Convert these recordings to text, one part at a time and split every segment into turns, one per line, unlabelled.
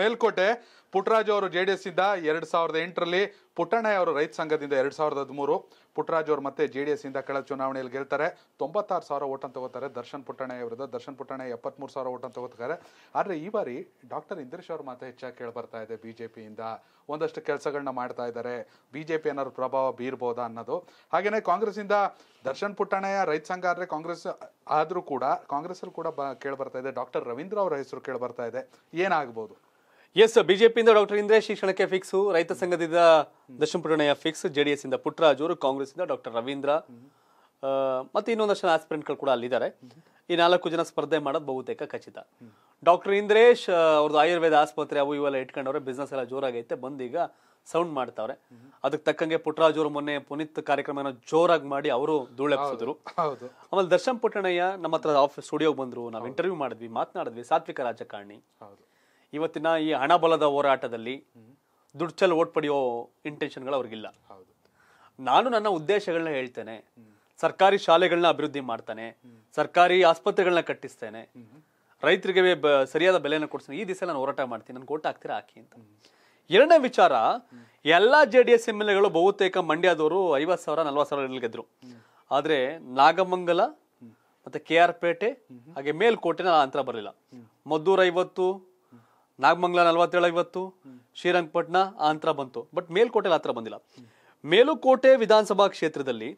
ಮೇಲ್ಕೋಟೆ ಪುಟ್ಟರಾಜು ಅವರು J D S ಇಂದ ಎರಡ್ ಸಾವಿರದ ಎಂಟರಲ್ಲಿ ಪುಟ್ಟಣ್ಣ ಅವರು ರೈತ ಸಂಘದಿಂದ ಎರಡ್ ಸಾವಿರದ ಹದಿಮೂರು ಪುಟ್ಟರಾಜು ಅವರು ಮತ್ತೆ ಜೆ ಡಿ ಎಸ್ ಇಂದ ಕಳೆದ ಚುನಾವಣೆಯಲ್ಲಿ ಗೆಲ್ತಾರೆ ತೊಂಬತ್ತಾರು ಸಾವಿರ ಓಟ್ ಅಂತ ತಗೋತಾರೆ ದರ್ಶನ್ ಪುಟ್ಟಣ್ಣ ಅವರದ ದರ್ಶನ್ ಪುಟ್ಟಣ್ಣಯ್ಯ ಎಪ್ಪತ್ಮೂರು ಸಾವಿರ ಓಟ್ ಅಂತ ತಗೋತಾರೆ ಆದರೆ ಈ ಬಾರಿ ಡಾಕ್ಟರ್ ಇಂದ್ರೇಶ್ ಅವ್ರ ಮಾತ್ರ ಹೆಚ್ಚಾಗಿ ಕೇಳಿ ಬರ್ತಾ ಇದೆ ಬಿ ಜೆ ಪಿಯಿಂದ ಒಂದಷ್ಟು ಕೆಲಸಗಳನ್ನ ಮಾಡ್ತಾ ಇದ್ದಾರೆ ಬಿ ಜೆ ಪಿ ಏನಾದ್ರು ಪ್ರಭಾವ ಬೀರ್ಬೋದಾ ಅನ್ನೋದು ಕಾಂಗ್ರೆಸ್ ಇಂದ ದರ್ಶನ್ ಪುಟ್ಟಣ್ಣಯ್ಯ ರೈತ ಸಂಘ ಆದರೆ ಕಾಂಗ್ರೆಸ್ ಆದರೂ ಕೂಡ ಕಾಂಗ್ರೆಸ್ಸಲ್ಲಿ ಕೂಡ ಬ ಕೇಳಿ ಬರ್ತಾ ಇದೆ ಡಾಕ್ಟರ್ ರವೀಂದ್ರ ಅವರ ಹೆಸರು ಕೇಳಿ ಬರ್ತಾ ಇದೆ ಏನಾಗ್ಬೋದು ಎಸ್ ಬಿಜೆಪಿಯಿಂದ ಡಾಕ್ಟರ್ ಇಂದ್ರೇಶ್ ಶಿಕ್ಷಣಕ್ಕೆ ಫಿಕ್ಸ್ ರೈತ ಸಂಘದಿಂದ ದಶಮಪುರಣಯ್ಯ ಫಿಕ್ಸ್ ಜೆಡಿಎಸ್ ಇಂದ ಪುಟ್ಟರಾಜ್ ಕಾಂಗ್ರೆಸ್ ಇಂದ ಡಾಕ್ಟರ್ ರವೀಂದ್ರ ಮತ್ತೆ ಇನ್ನೊಂದಷ್ಟು ಆಸ್ಪಿರೆಂಟ್ಗಳು ಕೂಡ ಅಲ್ಲಿದ್ದಾರೆ ಈ ನಾಲ್ಕು ಜನ ಸ್ಪರ್ಧೆ ಮಾಡೋದು ಬಹುತೇಕ ಖಚಿತ ಡಾಕ್ಟರ್ ಇಂದ್ರೇಶ್ ಅವ್ರದ್ದು ಆಯುರ್ವೇದ ಆಸ್ಪತ್ರೆ ಅವು ಇವೆಲ್ಲ ಇಟ್ಕೊಂಡವ್ರೆ ಬಿಸ್ನೆಸ್ ಎಲ್ಲ ಜೋರಾಗೈತೆ ಬಂದೀಗ ಸೌಂಡ್ ಮಾಡ್ತಾವ್ರೆ ಅದಕ್ಕೆ ತಕ್ಕಂಗೆ ಪುಟ್ಟರಾಜ್ ಮೊನ್ನೆ ಪುನೀತ್ ಕಾರ್ಯಕ್ರಮ ಜೋರಾಗಿ ಮಾಡಿ ಅವರು ಧೂಳೆಪ್ಸಿದ್ರು ಆಮೇಲೆ ದರ್ಶನ್ ಪುಟ್ಟಣಯ್ಯ ನಮ್ಮ ಹತ್ರ ಆಫೀಸ್ ಸ್ಟುಡಿಯೋಗೆ ಬಂದ್ರು ನಾವು ಇಂಟರ್ವ್ಯೂ ಮಾಡಿದ್ವಿ ಮಾತನಾಡಿದ್ವಿ ಸಾತ್ವಿಕ ರಾಜಕಾರಣಿ ಇವತ್ತಿನ ಈ ಹಣಬಲದ ಹೋರಾಟದಲ್ಲಿ ದುಡ್ಚಲ್ ಓಟ್ ಪಡೆಯೋ ಇಂಟೆನ್ಷನ್ಗಳು ಅವ್ರಿಗಿಲ್ಲ ನಾನು ನನ್ನ ಉದ್ದೇಶಗಳನ್ನ ಹೇಳ್ತೇನೆ ಸರ್ಕಾರಿ ಶಾಲೆಗಳನ್ನ ಅಭಿವೃದ್ಧಿ ಮಾಡ್ತಾನೆ ಸರ್ಕಾರಿ ಆಸ್ಪತ್ರೆಗಳನ್ನ ಕಟ್ಟಿಸ್ತೇನೆ ರೈತರಿಗೆ ಸರಿಯಾದ ಬೆಲೆಯನ್ನು ಕೊಡ್ತೀನಿ ಈ ದಿವಸ ನಾನು ಹೋರಾಟ ಮಾಡ್ತೀನಿ ನನ್ಗೆ ಓಟ್ ಹಾಕ್ತೀರಾ ಹಾಕಿ ಅಂತ ಎರಡನೇ ವಿಚಾರ ಎಲ್ಲ J D S M L ಎಗಳು ಬಹುತೇಕ ಮಂಡ್ಯದವರು ಐವತ್ ಸಾವಿರ ನಲ್ವತ್ತು ಸಾವಿರ ಗೆದ್ರು ಆದರೆ ನಾಗಮಂಗಲ ಮತ್ತೆ ಕೆ ಆರ್ ಪೇಟೆ ಹಾಗೆ ಮೇಲ್ಕೋಟೆನ ಅಂತರ ಬರಲಿಲ್ಲ ಮದ್ದೂರ ಐವತ್ತು ನಾಗಮಂಗ್ಲ ನಲವತ್ತೇಳು ಇವತ್ತು ಶ್ರೀರಂಗಪಟ್ಟಣ ಆಂಧ್ರ ಬಂತು ಬಟ್ ಮೇಲ್ಕೋಟೆಲಿ ಆತರ ಬಂದಿಲ್ಲ ಮೇಲುಕೋಟೆ ವಿಧಾನಸಭಾ ಕ್ಷೇತ್ರದಲ್ಲಿ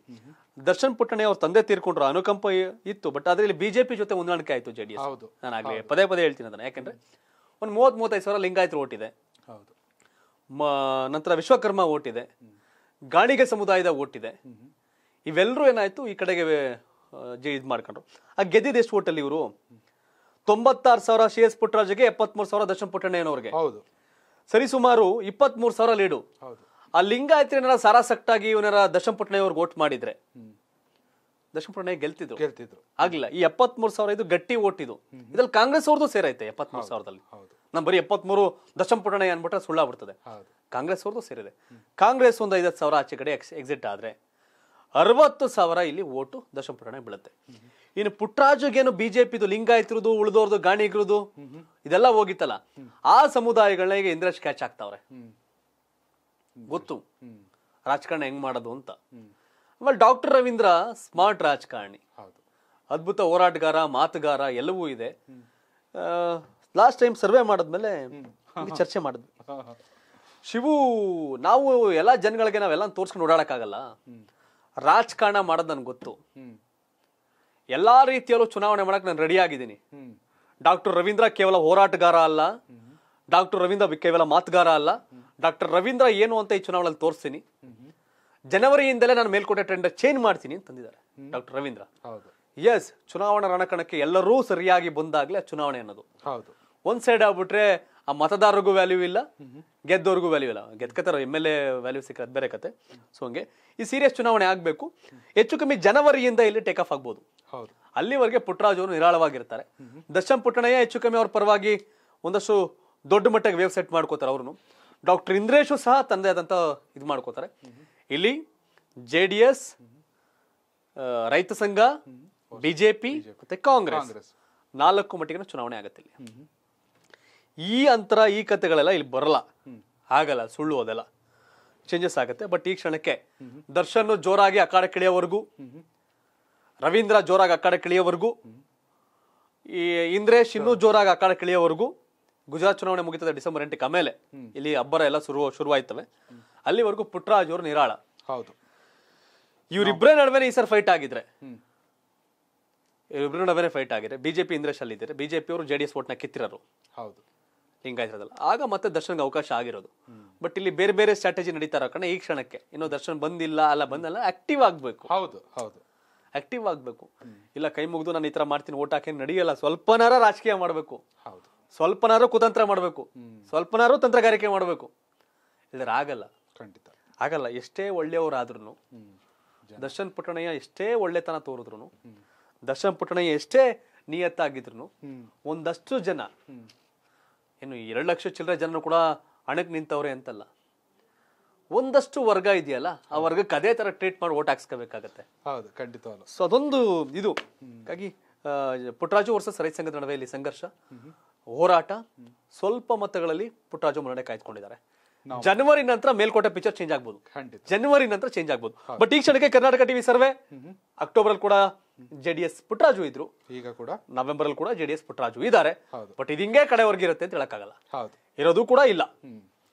ದರ್ಶನ್ ಪುಟ್ಟಣೆ ಅವ್ರ ತಂದೆ ತೀರ್ಕೊಂಡ್ರು ಅನುಕಂಪ ಇತ್ತು ಬಟ್ ಅದರಲ್ಲಿ ಬಿಜೆಪಿ ಜೊತೆ ಹೊಂದಾಣಿಕೆ ಆಯ್ತು ಜೆಡಿಎಸ್ ನಾನು ಆಗ್ಲಿ ಪದೇ ಪದೇ ಹೇಳ್ತೀನಿ ಅದನ್ನ ಯಾಕಂದ್ರೆ ಒಂದು ಮೂವತ್ ಮೂವತ್ತೈದು ಸಾವಿರ ಲಿಂಗಾಯತ್ ಓಟ್ ಇದೆ ನಂತರ ವಿಶ್ವಕರ್ಮ ಓಟ್ ಇದೆ ಗಾಣಿಗೆ ಸಮುದಾಯದ ಓಟ್ ಇದೆ ಇವೆಲ್ಲರೂ ಏನಾಯ್ತು ಈ ಕಡೆಗೆ ಇದು ಮಾಡ್ಕೊಂಡ್ರು ಆ ಗೆದ್ದಿದೆ ಎಷ್ಟು ಓಟಲ್ಲಿ ಇವರು ತೊಂಬತ್ತಾರು ಸಾವಿರ ಸಿ ಎಸ್ ಪುಟ್ಟರಾಜ್ಗೆ ಎಪ್ಪತ್ಮೂರು ಸಾವಿರ ದರ್ಶನ್ ಪುಟ್ಟಣ್ಣಯ್ಯನವ್ರಿಗೆ ಹೌದು ಸರಿ ಸುಮಾರು ಇಪ್ಪತ್ಮೂರು ಸಾವಿರ ಲೀಡು ಹೌದು ಆ ಏನಾರ ಸಾರಾಸಕ್ಟಾಗಿ ಇವನರ ದರ್ಶನ್ ಪುಟ್ಟಣ್ಣಯ್ಯವ್ರಿಗೆ ಓಟ್ ಮಾಡಿದ್ರೆ ದರ್ಶನ್ ಪುಟ್ಟಣ್ಣಯ್ಯ ಗೆಲ್ತಿದ್ರು ಗೆಲ್ತಿದ್ರು ಆಗಿಲ್ಲ ಈ ಎಪ್ಪತ್ಮೂರು ಸಾವಿರ ಇದು ಗಟ್ಟಿ ಓಟ್ ಇದು ಇದ್ರಲ್ಲಿ ಕಾಂಗ್ರೆಸ್ ಅವ್ರದ್ದು ಸೇರೈತೆ ಎಪ್ಪತ್ಮೂರು ಸಾವಿರದಲ್ಲಿ ನಮ್ ಬರೀ ಎಪ್ಪತ್ಮೂರು ದರ್ಶನ್ ಪುಟ್ಟಣ್ಣಯ್ಯ ಅನ್ಬಿಟ್ರೆ ಸುಳ್ಳಾಗ್ಬಿಡ್ತದೆ ಕಾಂಗ್ರೆಸ್ ಅವ್ರದ್ದು ಸೇರಿದೆ ಕಾಂಗ್ರೆಸ್ ಒಂದು ಐದತ್ತು ಸಾವಿರ ಆಚೆ ಕಡೆ ಎಕ್ಸ್ ಎಕ್ಸಿಟ್ ಆದ್ರೆ ಅರವತ್ತು ಸಾವಿರ ಇಲ್ಲಿ ಓಟು ದರ್ಶನ್ ಬೀಳುತ್ತೆ ಇನ್ನು ಪುಟ್ಟರಾಜುಗೇನು ಬಿಜೆಪಿದು ಲಿಂಗಾಯತರದು ಉಳಿದೋರ್ದು ಗಾಣಿಗ್ರದು ಇದೆಲ್ಲ ಹೋಗಿತ್ತಲ್ಲ ಆ ಸಮುದಾಯಗಳಿಗೆ ಇಂದ್ರಾಜ್ ಕ್ಯಾಚ್ ಆಗ್ತಾವ್ರೆ ಗೊತ್ತು ರಾಜಕಾರಣ ಹೆಂಗ್ ಮಾಡೋದು ಅಂತ ಆಮೇಲೆ ಡಾಕ್ಟರ್ ರವೀಂದ್ರ ಸ್ಮಾರ್ಟ್ ರಾಜಕಾರಣಿ ಅದ್ಭುತ ಹೋರಾಟಗಾರ ಮಾತುಗಾರ ಎಲ್ಲವೂ ಇದೆ ಲಾಸ್ಟ್ ಟೈಮ್ ಸರ್ವೆ ಮಾಡಿದ್ಮೇಲೆ ಚರ್ಚೆ ಮಾಡಿದ್ವಿ ಶಿವು ನಾವು ಎಲ್ಲ ಜನಗಳಿಗೆ ನಾವೆಲ್ಲ ತೋರ್ಸ್ಕೊಂಡು ಓಡಾಡಕ್ಕಾಗಲ್ಲ ರಾಜಕಾರಣ ಮಾಡೋದು ನನ್ಗೆ ಗೊತ್ತು ಎಲ್ಲ ರೀತಿಯಲ್ಲೂ ಚುನಾವಣೆ ಮಾಡಕ್ಕೆ ನಾನು ರೆಡಿಯಾಗಿದ್ದೀನಿ ಡಾಕ್ಟರ್ ರವೀಂದ್ರ ಕೇವಲ ಹೋರಾಟಗಾರ ಅಲ್ಲ ಡಾಕ್ಟರ್ ರವೀಂದ್ರ ಕೇವಲ ಮಾತುಗಾರ ಅಲ್ಲ ಡಾಕ್ಟರ್ ರವೀಂದ್ರ ಏನು ಅಂತ ಈ ಚುನಾವಣೆಯಲ್ಲಿ ತೋರಿಸ್ತೀನಿ ಜನವರಿಯಿಂದಲೇ ನಾನು ಮೇಲ್ಕೋಟೆ ಟ್ರೆಂಡ್ ಚೇಂಜ್ ಮಾಡ್ತೀನಿ ಅಂತಂದಿದ್ದಾರೆ ಡಾಕ್ಟರ್ ರವೀಂದ್ರ ಎಸ್ ಚುನಾವಣಾ ರಣಕಣಕ್ಕೆ ಎಲ್ಲರೂ ಸರಿಯಾಗಿ ಬಂದಾಗಲೇ ಚುನಾವಣೆ ಅನ್ನೋದು ಒಂದ್ ಸೈಡ್ ಆಗ್ಬಿಟ್ರೆ ಆ ಮತದಾರರಿಗೂ ವ್ಯಾಲ್ಯೂ ಇಲ್ಲ ಗೆದ್ದವರಿಗೂ ವ್ಯಾಲ್ಯೂ ಇಲ್ಲ ಗೆದ್ಕತಾರ ಎಮ್ ಎಲ್ ಎ ವ್ಯಾಲ್ಯೂ ಸಿಕ್ಕ ಬೇರೆ ಕತೆ ಸೊ ಹಂಗೆ ಈ ಸೀರಿಯಸ್ ಚುನಾವಣೆ ಆಗಬೇಕು ಹೆಚ್ಚು ಕಮ್ಮಿ ಜನವರಿಯಿಂದ ಇಲ್ಲಿ ಟೇಕ್ ಆಫ್ ಆಗ್ಬೋದು ಹೌದು ಅಲ್ಲಿವರೆಗೆ ಪುಟ್ಟರಾಜ್ ಅವರು ನಿರಾಳವಾಗಿರ್ತಾರೆ ದರ್ಶನ್ ಪುಟ್ಟಣಯ್ಯ ಹೆಚ್ಚು ಕಮ್ಮಿ ಅವ್ರ ಪರವಾಗಿ ಒಂದಷ್ಟು ದೊಡ್ಡ ಮಟ್ಟಕ್ಕೆ ವೇವ್ ಸೆಟ್ ಮಾಡ್ಕೋತಾರೆ ಅವ್ರು ಡಾಕ್ಟರ್ ಇಂದ್ರೇಶು ಸಹ ತಂದೆ ಆದಂತ ಇದು ಮಾಡ್ಕೋತಾರೆ ಇಲ್ಲಿ ಜೆ ಡಿ ಎಸ್ ರೈತ ಸಂಘ ಬಿಜೆಪಿ ಮತ್ತೆ ಕಾಂಗ್ರೆಸ್ ನಾಲ್ಕು ಮಟ್ಟಿಗೆ ಚುನಾವಣೆ ಆಗುತ್ತೆ ಇಲ್ಲಿ ಈ ಅಂತರ ಈ ಕತೆಗಳೆಲ್ಲ ಇಲ್ಲಿ ಬರಲ್ಲ ಆಗಲ್ಲ ಸುಳ್ಳು ಅದೆಲ್ಲ ಚೇಂಜಸ್ ಆಗುತ್ತೆ ಬಟ್ ಈ ಕ್ಷಣಕ್ಕೆ ದರ್ಶನ್ ಜೋರಾಗಿ ಅಖಾಡ ಕಿಡಿಯೋವರೆಗೂ ರವೀಂದ್ರ ಜೋರಾಗಿ ಆ ಕಡೆ ಈ ಇಂದ್ರೇಶ್ ಇನ್ನೂ ಜೋರಾಗಿ ಆ ಕಡೆ ಗುಜರಾತ್ ಚುನಾವಣೆ ಮುಗಿತದೆ ಡಿಸೆಂಬರ್ ಎಂಟಕ್ಕೆ ಆಮೇಲೆ ಇಲ್ಲಿ ಅಬ್ಬರ ಎಲ್ಲ ಶುರು ಶುರುವಾಯ್ತವೆ ಅಲ್ಲಿವರೆಗೂ ಪುಟ್ರಾಜ್ ಅವರು ನಿರಾಳ ಹೌದು ಇವರಿಬ್ಬರೇ ನಡುವೆ ಈ ಸರ್ ಫೈಟ್ ಆಗಿದ್ರೆ ಇವರಿಬ್ಬರ ನಡುವೆ ಫೈಟ್ ಆಗಿದ್ರೆ ಬಿಜೆಪಿ ಇಂದ್ರೇಶ್ ಅಲ್ಲಿದ್ದಾರೆ ಬಿಜೆಪಿ ಅವರು ಜೆಡಿಎಸ್ ವೋಟ್ನ ಕಿತ್ತಿರೋರು ಹೌದು ಹಿಂಗಾಯ್ತಿರೋದಲ್ಲ ಆಗ ಮತ್ತೆ ದರ್ಶನ್ಗೆ ಅವಕಾಶ ಆಗಿರೋದು ಬಟ್ ಇಲ್ಲಿ ಬೇರೆ ಬೇರೆ ಸ್ಟ್ರಾಟಜಿ ನಡೀತಾ ಕಣ ಈ ಕ್ಷಣಕ್ಕೆ ಇನ್ನು ದರ್ಶನ್ ಬಂದಿಲ್ಲ ಅಲ್ಲ ಬಂದಲ್ಲ ಆಕ್ಟಿವ್ ಆಗಬೇಕು ಹೌದು ಹೌದು ಆಕ್ಟಿವ್ ಆಗಬೇಕು ಇಲ್ಲ ಕೈ ಮುಗಿದು ನಾನು ಈ ಥರ ಮಾಡ್ತೀನಿ ಓಟ್ ಹಾಕಿ ನಡೆಯಲ್ಲ ಸ್ವಲ್ಪನಾರ ರಾಜಕೀಯ ಮಾಡಬೇಕು ಸ್ವಲ್ಪನಾರ ಕುತಂತ್ರ ಮಾಡಬೇಕು ಸ್ವಲ್ಪನಾರು ತಂತ್ರಗಾರಿಕೆ ಮಾಡಬೇಕು ಇಲ್ಲದ್ರೆ ಆಗಲ್ಲ ಖಂಡಿತ ಆಗಲ್ಲ ಎಷ್ಟೇ ಒಳ್ಳೆಯವರಾದ್ರೂ ದರ್ಶನ್ ಪುಟ್ಟಣಯ್ಯ ಎಷ್ಟೇ ಒಳ್ಳೆತನ ತೋರಿದ್ರು ದರ್ಶನ್ ಪುಟ್ಟಣಯ್ಯ ಎಷ್ಟೇ ನಿಯತ್ತಾಗಿದ್ರು ಒಂದಷ್ಟು ಜನ ಏನು ಎರಡು ಲಕ್ಷ ಚಿಲ್ಲರೆ ಜನರು ಕೂಡ ಹಣಕ್ಕೆ ನಿಂತವ್ರೆ ಅಂತಲ್ಲ ಒಂದಷ್ಟು ವರ್ಗ ಇದೆಯಲ್ಲ ಆ ವರ್ಗಕ್ಕೆ ಅದೇ ತರ ಟ್ರೀಟ್ ಮಾಡಿ ಓಟ್ ಹಾಕ್ಸ್ಕೋಬೇಕಾಗತ್ತೆ ಹೌದು ಖಂಡಿತವಾಗ್ಲು ಸೊ ಅದೊಂದು ಇದು ಹಾಗಾಗಿ ಪುಟ್ಟರಾಜು ವರ್ಸಸ್ ರೈತ ಸಂಘದ ನಡುವೆ ಇಲ್ಲಿ ಸಂಘರ್ಷ ಹೋರಾಟ ಸ್ವಲ್ಪ ಮತಗಳಲ್ಲಿ ಪುಟ್ಟರಾಜು ಮುನ್ನಡೆ ಕಾಯ್ದುಕೊಂಡಿದ್ದಾರೆ ಜನವರಿ ನಂತರ ಮೇಲ್ಕೋಟೆ ಪಿಕ್ಚರ್ ಚೇಂಜ್ ಆಗ್ಬೋದು ಜನವರಿ ನಂತರ ಚೇಂಜ್ ಆಗ್ಬೋದು ಬಟ್ ಈ ಕ್ಷಣಕ್ಕೆ ಕರ್ನಾಟಕ ಟಿವಿ ಸರ್ವೆ ಅಕ್ಟೋಬರ್ ಅಲ್ಲಿ ಕೂಡ ಜೆಡಿಎಸ್ ಪುಟ್ಟರಾಜು ಇದ್ರು ಈಗ ಕೂಡ ನವೆಂಬರ್ ಅಲ್ಲಿ ಕೂಡ ಜೆಡಿಎಸ್ ಪುಟ್ಟರಾಜು ಇದಾರೆ ಬಟ್ ಇದು ಹಿಂಗೆ ಇರುತ್ತೆ ಅಂತ ಹೇಳಕ್ಕಾಗಲ್ಲ ಇರೋದು ಕೂಡ ಇಲ್ಲ